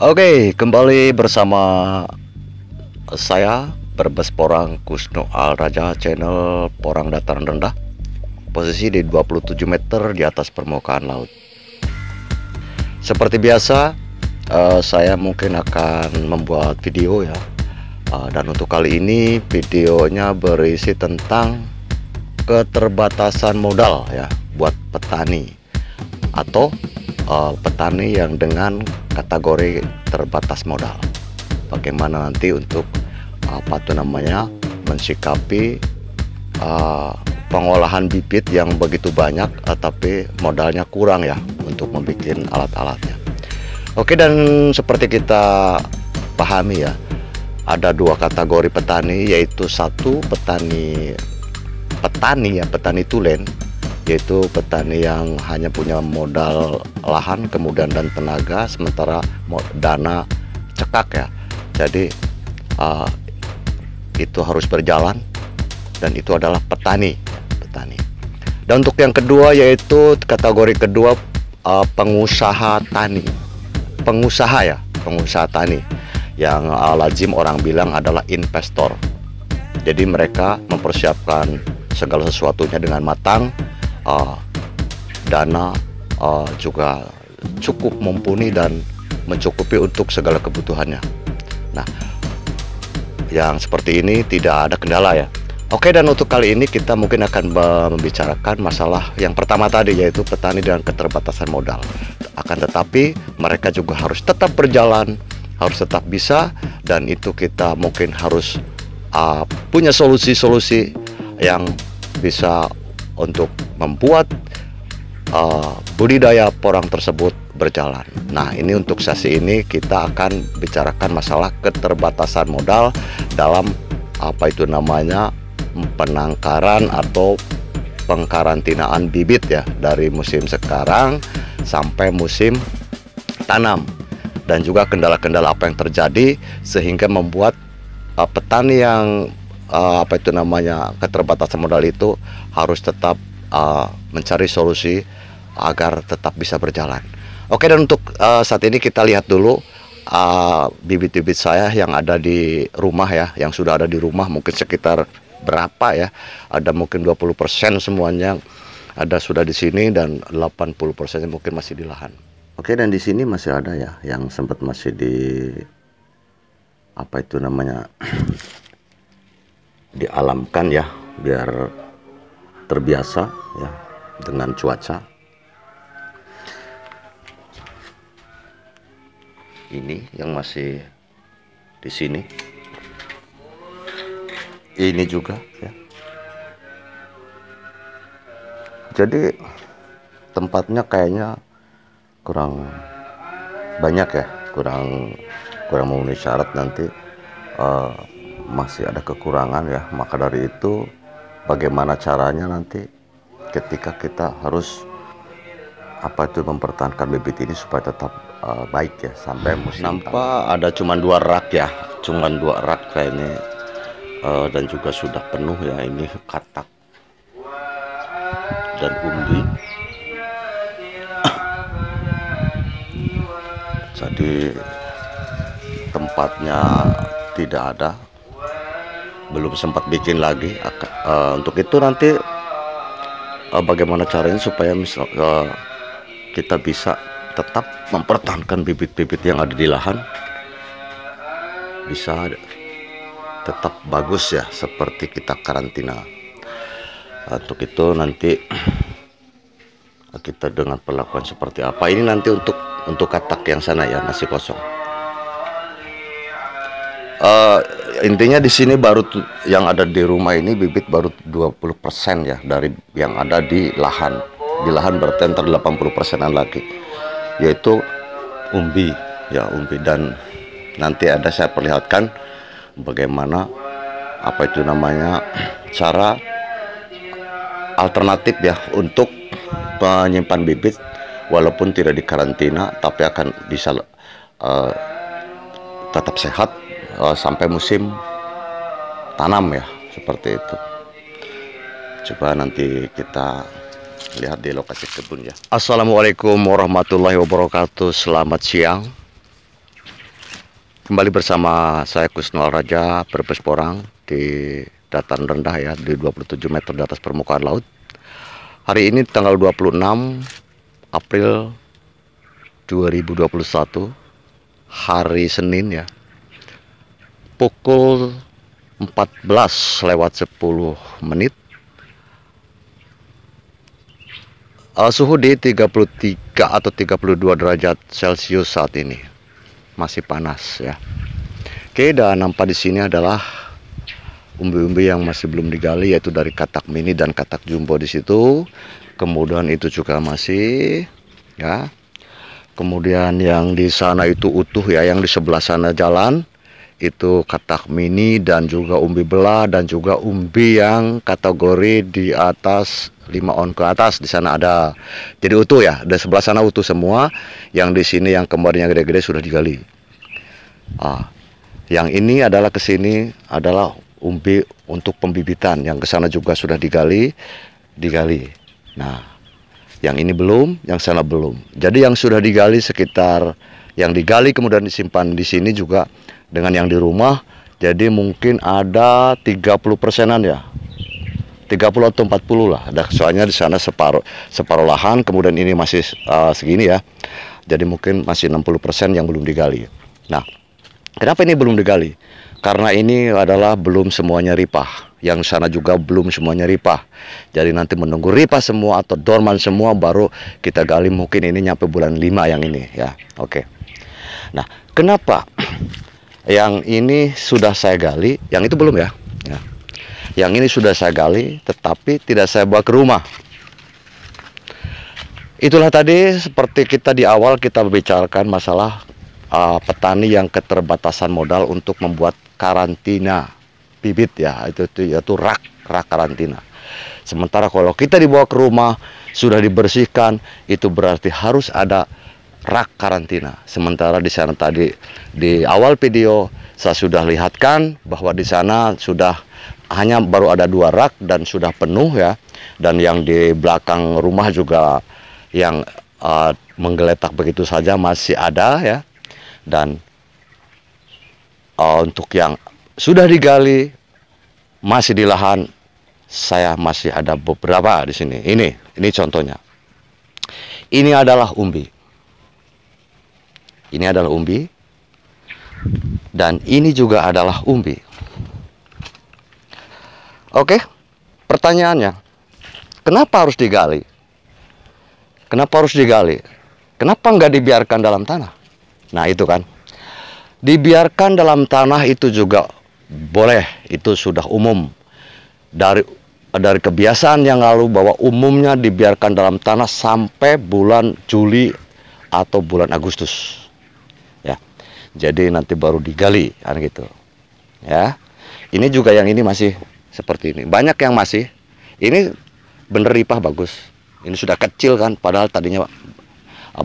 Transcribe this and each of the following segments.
Oke, kembali bersama saya Berbes Porang Kusno Al Raja channel Porang Dataran Rendah. Posisi di 27 meter di atas permukaan laut. Seperti biasa, uh, saya mungkin akan membuat video ya. Uh, dan untuk kali ini videonya berisi tentang keterbatasan modal ya buat petani atau uh, petani yang dengan kategori terbatas modal. Bagaimana nanti untuk eh, apa tuh namanya mensikapi uh, pengolahan bibit yang begitu banyak uh, tapi modalnya kurang ya untuk membuat alat-alatnya. Oke dan seperti kita pahami ya ada dua kategori petani yaitu satu petani petani ya petani tulen yaitu petani yang hanya punya modal lahan kemudian dan tenaga sementara dana cekak ya jadi uh, itu harus berjalan dan itu adalah petani petani dan untuk yang kedua yaitu kategori kedua uh, pengusaha tani pengusaha ya pengusaha tani yang uh, lazim orang bilang adalah investor jadi mereka mempersiapkan segala sesuatunya dengan matang uh, dana uh, juga cukup mumpuni dan mencukupi untuk segala kebutuhannya. Nah, yang seperti ini tidak ada kendala ya. Oke dan untuk kali ini kita mungkin akan membicarakan masalah yang pertama tadi yaitu petani dengan keterbatasan modal. Akan tetapi mereka juga harus tetap berjalan, harus tetap bisa dan itu kita mungkin harus uh, punya solusi-solusi yang bisa untuk membuat uh, budidaya porang tersebut berjalan. Nah, ini untuk sesi ini kita akan bicarakan masalah keterbatasan modal dalam apa itu namanya penangkaran atau pengkarantinaan bibit ya dari musim sekarang sampai musim tanam dan juga kendala-kendala apa yang terjadi sehingga membuat uh, petani yang uh, apa itu namanya keterbatasan modal itu harus tetap uh, mencari solusi agar tetap bisa berjalan. Oke dan untuk uh, saat ini kita lihat dulu bibit-bibit uh, saya yang ada di rumah ya, yang sudah ada di rumah mungkin sekitar berapa ya? Ada mungkin 20% semuanya ada sudah di sini dan 80% mungkin masih di lahan. Oke dan di sini masih ada ya yang sempat masih di apa itu namanya dialamkan ya biar terbiasa ya dengan cuaca ini yang masih di sini ini juga ya jadi tempatnya kayaknya kurang banyak ya kurang kurang memenuhi syarat nanti uh, masih ada kekurangan ya maka dari itu bagaimana caranya nanti ketika kita harus apa itu mempertahankan bibit ini supaya tetap uh, baik ya sampai musim nampak ada cuma dua rak ya cuma dua rak kayak ini uh, dan juga sudah penuh ya ini katak dan umbi jadi tempatnya tidak ada belum sempat bikin lagi uh, untuk itu nanti uh, bagaimana caranya supaya misal uh, eh, kita bisa tetap mempertahankan bibit-bibit yang ada di lahan bisa tetap bagus ya seperti kita karantina untuk itu nanti kita dengan perlakuan seperti apa ini nanti untuk untuk katak yang sana ya masih kosong uh, intinya di sini baru yang ada di rumah ini bibit baru 20% ya dari yang ada di lahan. Di lahan berarti antara 80 persenan lagi yaitu umbi ya umbi dan nanti ada saya perlihatkan bagaimana apa itu namanya cara alternatif ya untuk penyimpan bibit walaupun tidak dikarantina tapi akan bisa uh, tetap sehat uh, sampai musim tanam ya seperti itu coba nanti kita lihat di lokasi kebun ya Assalamualaikum warahmatullahi wabarakatuh selamat siang kembali bersama saya Kusnol Raja Porang di dataran rendah ya di 27 meter di atas permukaan laut hari ini tanggal 26 April 2021 hari Senin ya pukul 14 lewat 10 menit uh, suhu di 33 atau 32 derajat celcius saat ini masih panas ya oke dan nampak di sini adalah umbi-umbi yang masih belum digali yaitu dari katak mini dan katak jumbo di situ kemudian itu juga masih ya kemudian yang di sana itu utuh ya yang di sebelah sana jalan itu katak mini dan juga umbi belah dan juga umbi yang kategori di atas 5 on ke atas di sana ada jadi utuh ya Dan sebelah sana utuh semua yang di sini yang kembarnya gede-gede sudah digali ah yang ini adalah ke sini adalah umbi untuk pembibitan yang ke sana juga sudah digali digali nah yang ini belum, yang sana belum. Jadi yang sudah digali sekitar yang digali kemudian disimpan di sini juga dengan yang di rumah jadi mungkin ada 30 persenan ya 30 atau 40 lah ada soalnya di sana separuh separuh lahan kemudian ini masih uh, segini ya jadi mungkin masih 60 persen yang belum digali nah kenapa ini belum digali karena ini adalah belum semuanya ripah. Yang sana juga belum semuanya ripah. Jadi nanti menunggu ripah semua atau dorman semua baru kita gali mungkin ini nyampe bulan 5 yang ini ya. Oke. Okay. Nah, kenapa yang ini sudah saya gali, yang itu belum ya? ya. Yang ini sudah saya gali tetapi tidak saya bawa ke rumah. Itulah tadi seperti kita di awal kita membicarakan masalah uh, petani yang keterbatasan modal untuk membuat karantina bibit ya itu itu yaitu rak rak karantina sementara kalau kita dibawa ke rumah sudah dibersihkan itu berarti harus ada rak karantina. Sementara di sana tadi di awal video saya sudah lihatkan bahwa di sana sudah hanya baru ada dua rak dan sudah penuh ya. Dan yang di belakang rumah juga yang uh, menggeletak begitu saja masih ada ya. Dan uh, untuk yang sudah digali masih di lahan saya masih ada beberapa di sini. Ini, ini contohnya. Ini adalah umbi. Ini adalah umbi. Dan ini juga adalah umbi. Oke, pertanyaannya, kenapa harus digali? Kenapa harus digali? Kenapa nggak dibiarkan dalam tanah? Nah itu kan. Dibiarkan dalam tanah itu juga boleh, itu sudah umum. Dari dari kebiasaan yang lalu bahwa umumnya dibiarkan dalam tanah sampai bulan Juli atau bulan Agustus. Ya. Jadi nanti baru digali kan gitu. Ya. Ini juga yang ini masih seperti ini. Banyak yang masih. Ini bener ripah bagus. Ini sudah kecil kan padahal tadinya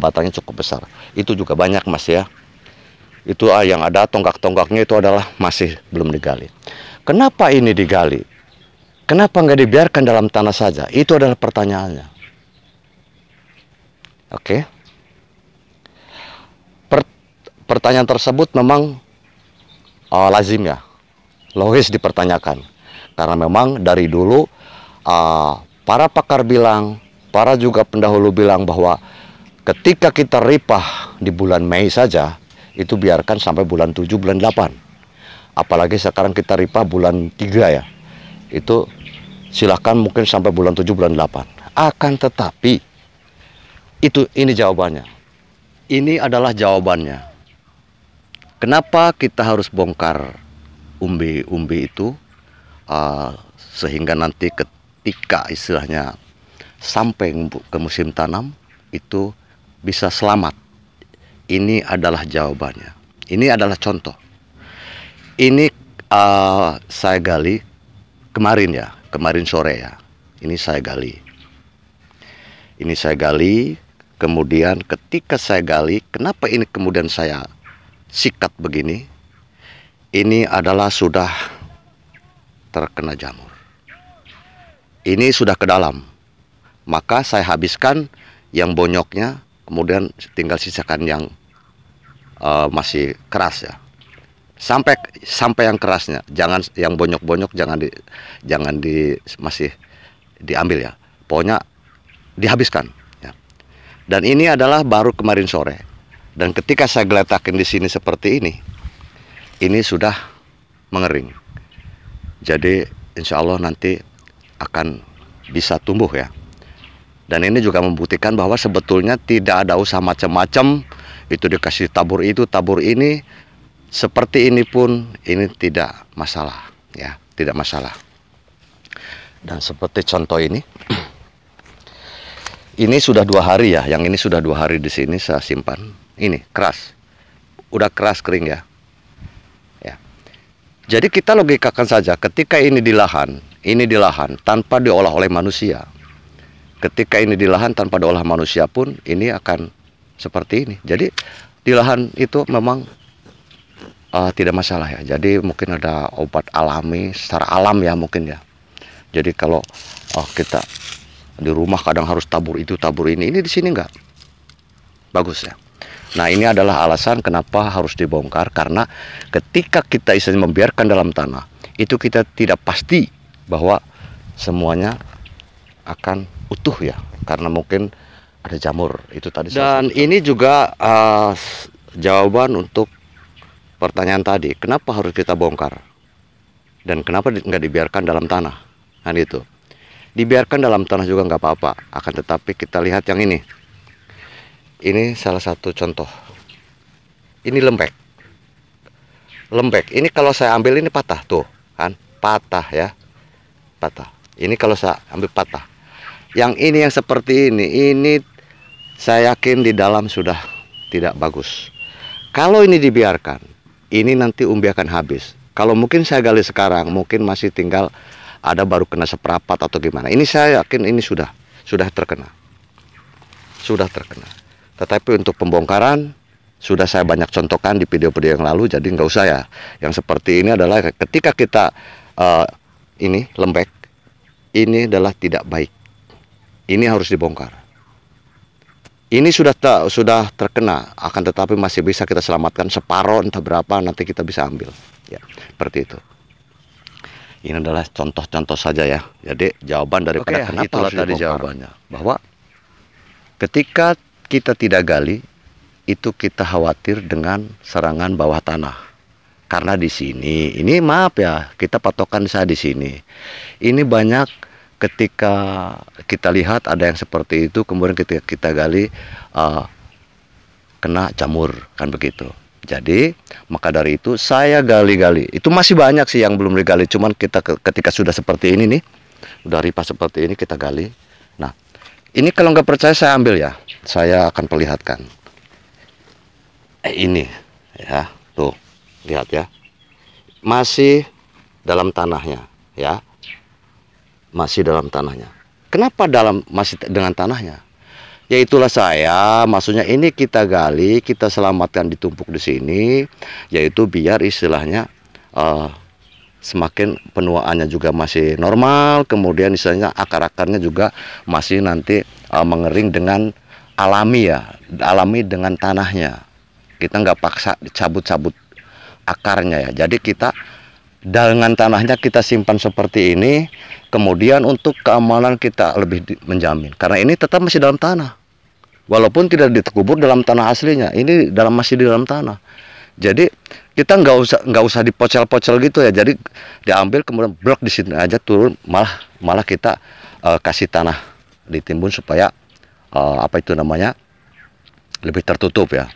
batangnya cukup besar. Itu juga banyak Mas ya itu ah, yang ada tonggak-tonggaknya itu adalah masih belum digali. Kenapa ini digali? Kenapa nggak dibiarkan dalam tanah saja? Itu adalah pertanyaannya. Oke. Okay. pertanyaan tersebut memang uh, lazim ya. Logis dipertanyakan. Karena memang dari dulu uh, para pakar bilang, para juga pendahulu bilang bahwa ketika kita ripah di bulan Mei saja, itu biarkan sampai bulan 7 bulan 8 apalagi sekarang kita ripa bulan 3 ya itu silahkan mungkin sampai bulan 7 bulan 8 akan tetapi itu ini jawabannya ini adalah jawabannya kenapa kita harus bongkar umbi-umbi itu uh, sehingga nanti ketika istilahnya sampai ke musim tanam itu bisa selamat ini adalah jawabannya. Ini adalah contoh. Ini uh, saya gali kemarin ya, kemarin sore ya. Ini saya gali. Ini saya gali. Kemudian ketika saya gali, kenapa ini kemudian saya sikat begini? Ini adalah sudah terkena jamur. Ini sudah ke dalam. Maka saya habiskan yang bonyoknya, kemudian tinggal sisakan yang uh, masih keras ya sampai sampai yang kerasnya jangan yang bonyok-bonyok jangan di jangan di masih diambil ya pokoknya dihabiskan ya. dan ini adalah baru kemarin sore dan ketika saya geletakin di sini seperti ini ini sudah mengering jadi insya Allah nanti akan bisa tumbuh ya dan ini juga membuktikan bahwa sebetulnya tidak ada usaha macam-macam itu dikasih tabur itu tabur ini seperti ini pun ini tidak masalah ya tidak masalah dan seperti contoh ini ini sudah dua hari ya yang ini sudah dua hari di sini saya simpan ini keras udah keras kering ya ya jadi kita logikakan saja ketika ini di lahan ini di lahan tanpa diolah oleh manusia ketika ini di lahan tanpa diolah manusia pun ini akan seperti ini. Jadi di lahan itu memang uh, tidak masalah ya. Jadi mungkin ada obat alami secara alam ya mungkin ya. Jadi kalau uh, kita di rumah kadang harus tabur itu tabur ini, ini di sini enggak. Bagus ya. Nah ini adalah alasan kenapa harus dibongkar karena ketika kita istilahnya membiarkan dalam tanah itu kita tidak pasti bahwa semuanya akan utuh ya karena mungkin ada jamur itu tadi dan saya ini juga uh, jawaban untuk pertanyaan tadi kenapa harus kita bongkar dan kenapa nggak dibiarkan dalam tanah kan nah, itu dibiarkan dalam tanah juga nggak apa-apa akan tetapi kita lihat yang ini ini salah satu contoh ini lembek lembek ini kalau saya ambil ini patah tuh kan patah ya patah ini kalau saya ambil patah yang ini yang seperti ini ini saya yakin di dalam sudah tidak bagus. Kalau ini dibiarkan, ini nanti umbi akan habis. Kalau mungkin saya gali sekarang, mungkin masih tinggal ada baru kena seperapat atau gimana. Ini saya yakin ini sudah sudah terkena. Sudah terkena. Tetapi untuk pembongkaran sudah saya banyak contohkan di video-video yang lalu jadi nggak usah ya. Yang seperti ini adalah ketika kita uh, ini lembek ini adalah tidak baik. Ini harus dibongkar ini sudah ter, sudah terkena akan tetapi masih bisa kita selamatkan separoh entah berapa nanti kita bisa ambil ya seperti itu ini adalah contoh-contoh saja ya jadi ya, jawaban dari Oke, kenapa itulah tadi jawabannya bahwa ketika kita tidak gali itu kita khawatir dengan serangan bawah tanah karena di sini ini maaf ya kita patokan saya di sini ini banyak ketika kita lihat ada yang seperti itu kemudian ketika kita gali uh, kena jamur kan begitu jadi maka dari itu saya gali-gali itu masih banyak sih yang belum digali cuman kita ketika sudah seperti ini nih udah ripas seperti ini kita gali nah ini kalau nggak percaya saya ambil ya saya akan perlihatkan eh, ini ya tuh lihat ya masih dalam tanahnya ya masih dalam tanahnya. Kenapa dalam masih dengan tanahnya? Ya itulah saya, maksudnya ini kita gali, kita selamatkan ditumpuk di sini, yaitu biar istilahnya uh, semakin penuaannya juga masih normal, kemudian istilahnya akar-akarnya juga masih nanti uh, mengering dengan alami ya, alami dengan tanahnya. Kita nggak paksa dicabut-cabut akarnya ya. Jadi kita dengan tanahnya kita simpan seperti ini kemudian untuk keamanan kita lebih menjamin karena ini tetap masih dalam tanah walaupun tidak dikubur dalam tanah aslinya ini dalam masih di dalam tanah jadi kita nggak usah nggak usah dipocel-pocel gitu ya jadi diambil kemudian blok di sini aja turun malah malah kita uh, kasih tanah ditimbun supaya uh, apa itu namanya lebih tertutup ya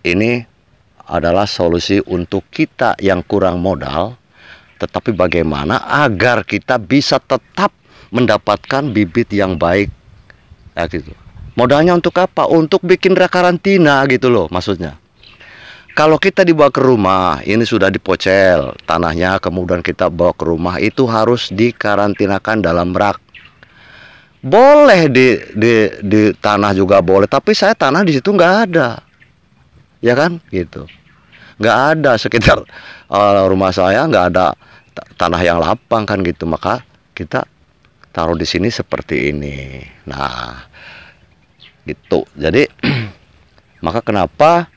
ini adalah solusi untuk kita yang kurang modal tetapi bagaimana agar kita bisa tetap mendapatkan bibit yang baik ya gitu. Modalnya untuk apa? Untuk bikin karantina gitu loh maksudnya. Kalau kita dibawa ke rumah, ini sudah dipocel tanahnya, kemudian kita bawa ke rumah itu harus dikarantinakan dalam rak. Boleh di di di tanah juga boleh, tapi saya tanah di situ nggak ada, ya kan gitu. Nggak ada sekitar uh, rumah saya nggak ada tanah yang lapang kan gitu maka kita taruh di sini seperti ini nah gitu jadi maka kenapa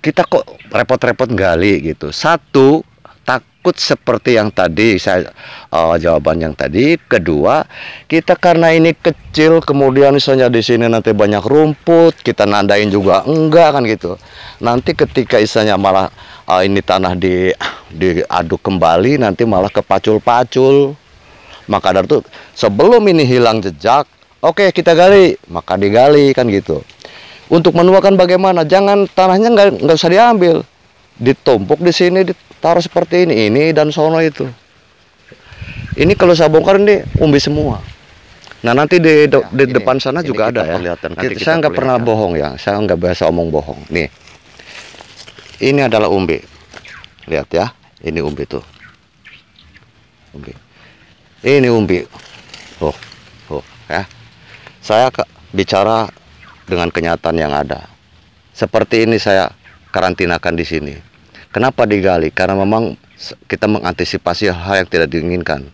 kita kok repot-repot gali gitu satu takut seperti yang tadi saya uh, jawaban yang tadi kedua kita karena ini kecil kemudian misalnya di sini nanti banyak rumput kita nandain juga enggak kan gitu nanti ketika isanya malah uh, ini tanah di diaduk kembali nanti malah kepacul-pacul. Maka dari itu sebelum ini hilang jejak, oke okay, kita gali, maka digali kan gitu. Untuk menuakan bagaimana? Jangan tanahnya nggak nggak usah diambil, ditumpuk di sini, ditaruh seperti ini, ini dan sono itu. Ini kalau saya bongkar ini umbi semua. Nah nanti di, de, ya, di depan sana ini juga ada ya. Nanti kita saya nggak pernah bohong ya, saya nggak biasa omong bohong. Nih ini adalah umbi. Lihat ya, ini umbi tuh. Umbi. Ini umbi. Oh, oh, ya. Saya ke, bicara dengan kenyataan yang ada. Seperti ini saya karantinakan di sini. Kenapa digali? Karena memang kita mengantisipasi hal yang tidak diinginkan.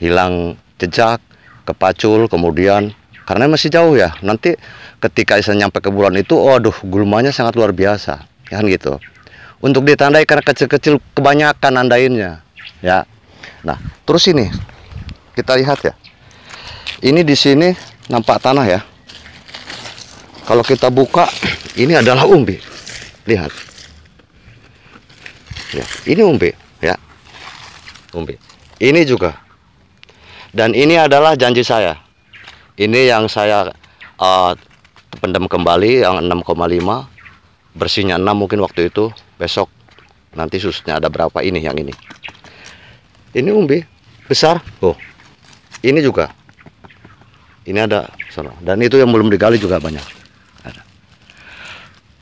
Hilang jejak, kepacul, kemudian karena masih jauh ya. Nanti ketika saya nyampe ke bulan itu, waduh, gulmanya sangat luar biasa kan gitu untuk ditandai karena kecil-kecil kebanyakan nandainnya ya nah terus ini kita lihat ya ini di sini nampak tanah ya kalau kita buka ini adalah umbi lihat ya ini umbi ya umbi ini juga dan ini adalah janji saya ini yang saya uh, pendam kembali yang bersihnya 6 mungkin waktu itu besok nanti susutnya ada berapa ini yang ini ini umbi besar oh ini juga ini ada dan itu yang belum digali juga banyak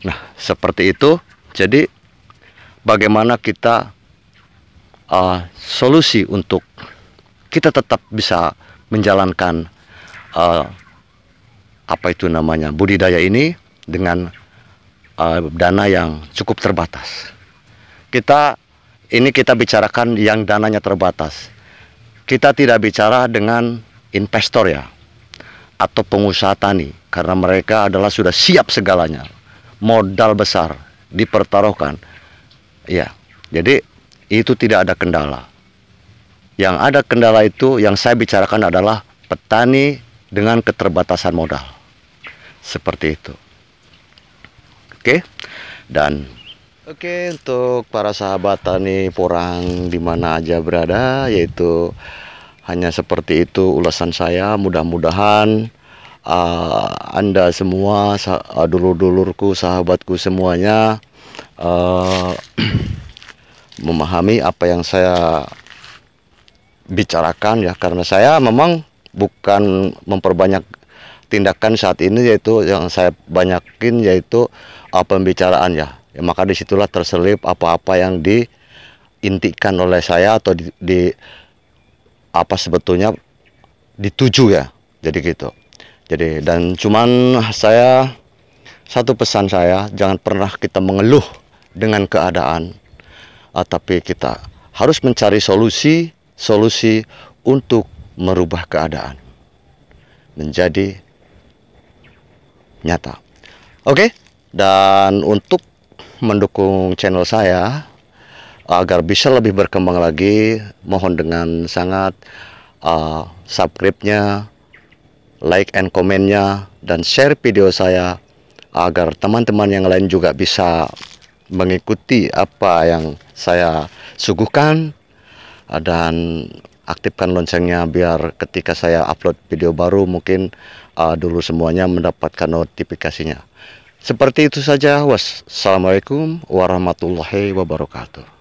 nah seperti itu jadi bagaimana kita uh, solusi untuk kita tetap bisa menjalankan uh, apa itu namanya budidaya ini dengan uh, dana yang cukup terbatas. Kita ini kita bicarakan yang dananya terbatas. Kita tidak bicara dengan investor ya atau pengusaha tani karena mereka adalah sudah siap segalanya. Modal besar dipertaruhkan. Ya. Jadi itu tidak ada kendala. Yang ada kendala itu yang saya bicarakan adalah petani dengan keterbatasan modal. Seperti itu. Oke. Okay? Dan oke okay, untuk para sahabat tani porang di mana aja berada yaitu hanya seperti itu ulasan saya mudah-mudahan uh, Anda semua sah eh, dulur-dulurku sahabatku semuanya uh, memahami apa yang saya bicarakan ya karena saya memang bukan memperbanyak tindakan saat ini yaitu yang saya banyakin yaitu uh, pembicaraan ya. ya maka disitulah terselip apa-apa yang diintikan oleh saya atau di, di apa sebetulnya dituju ya jadi gitu jadi dan cuman saya satu pesan saya jangan pernah kita mengeluh dengan keadaan uh, tapi kita harus mencari solusi solusi untuk merubah keadaan menjadi nyata. Oke, dan untuk mendukung channel saya agar bisa lebih berkembang lagi, mohon dengan sangat uh, subscribe-nya, like and comment-nya, dan share video saya agar teman-teman yang lain juga bisa mengikuti apa yang saya suguhkan dan aktifkan loncengnya biar ketika saya upload video baru mungkin uh, dulu semuanya mendapatkan notifikasinya. Seperti itu saja. Wassalamualaikum warahmatullahi wabarakatuh.